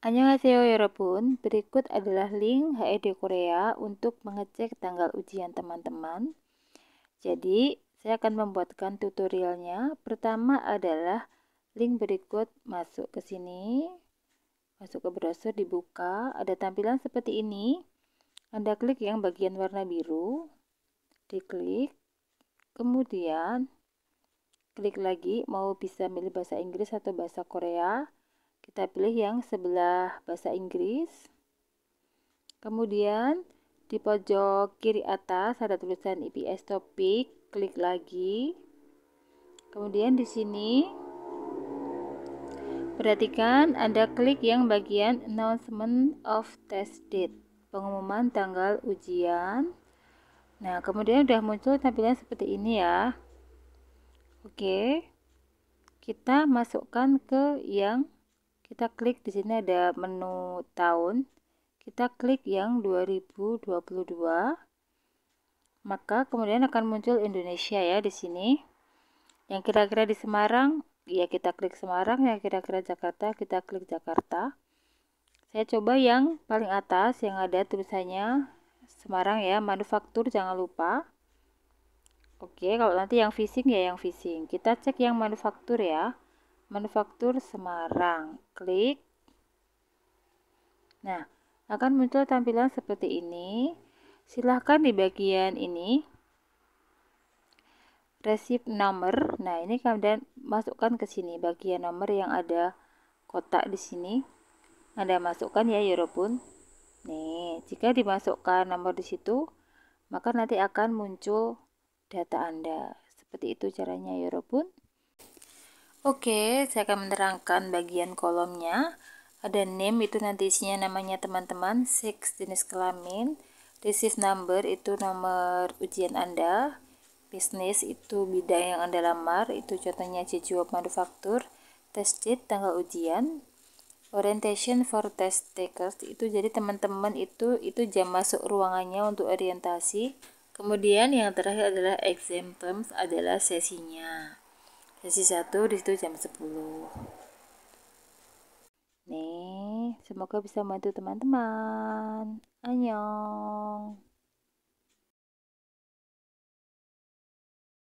Annyeonghaseyo Yorobun, ya berikut adalah link HED Korea untuk mengecek tanggal ujian teman-teman. Jadi, saya akan membuatkan tutorialnya. Pertama adalah link berikut masuk ke sini. Masuk ke browser, dibuka. Ada tampilan seperti ini. Anda klik yang bagian warna biru. Diklik. Kemudian, klik lagi mau bisa milih bahasa Inggris atau bahasa Korea. Kita pilih yang sebelah bahasa Inggris. Kemudian di pojok kiri atas ada tulisan IPS topik, klik lagi. Kemudian di sini perhatikan anda klik yang bagian announcement of test date, pengumuman tanggal ujian. Nah, kemudian sudah muncul tampilan seperti ini ya. Oke. Kita masukkan ke yang kita klik di sini ada menu tahun kita klik yang 2022 maka kemudian akan muncul Indonesia ya di sini yang kira-kira di Semarang ya kita klik Semarang yang kira-kira Jakarta kita klik Jakarta saya coba yang paling atas yang ada tulisannya Semarang ya manufaktur jangan lupa oke kalau nanti yang fishing ya yang fishing kita cek yang manufaktur ya Manufaktur Semarang. Klik. Nah, akan muncul tampilan seperti ini. Silahkan di bagian ini Receive number. Nah, ini kemudian masukkan ke sini bagian nomor yang ada kotak di sini. Anda masukkan ya Europun. Nih, jika dimasukkan nomor di situ, maka nanti akan muncul data Anda. Seperti itu caranya Europun. Oke, saya akan menerangkan bagian kolomnya. Ada name itu nanti isinya namanya teman-teman, sex jenis kelamin, receive number itu nomor ujian Anda, bisnis itu bidang yang Anda lamar, itu contohnya jawab manufaktur, test date tanggal ujian, orientation for test takers itu jadi teman-teman itu itu jam masuk ruangannya untuk orientasi. Kemudian yang terakhir adalah exam terms adalah sesinya sesi satu di situ jam 10 nih semoga bisa membantu teman-teman annyeong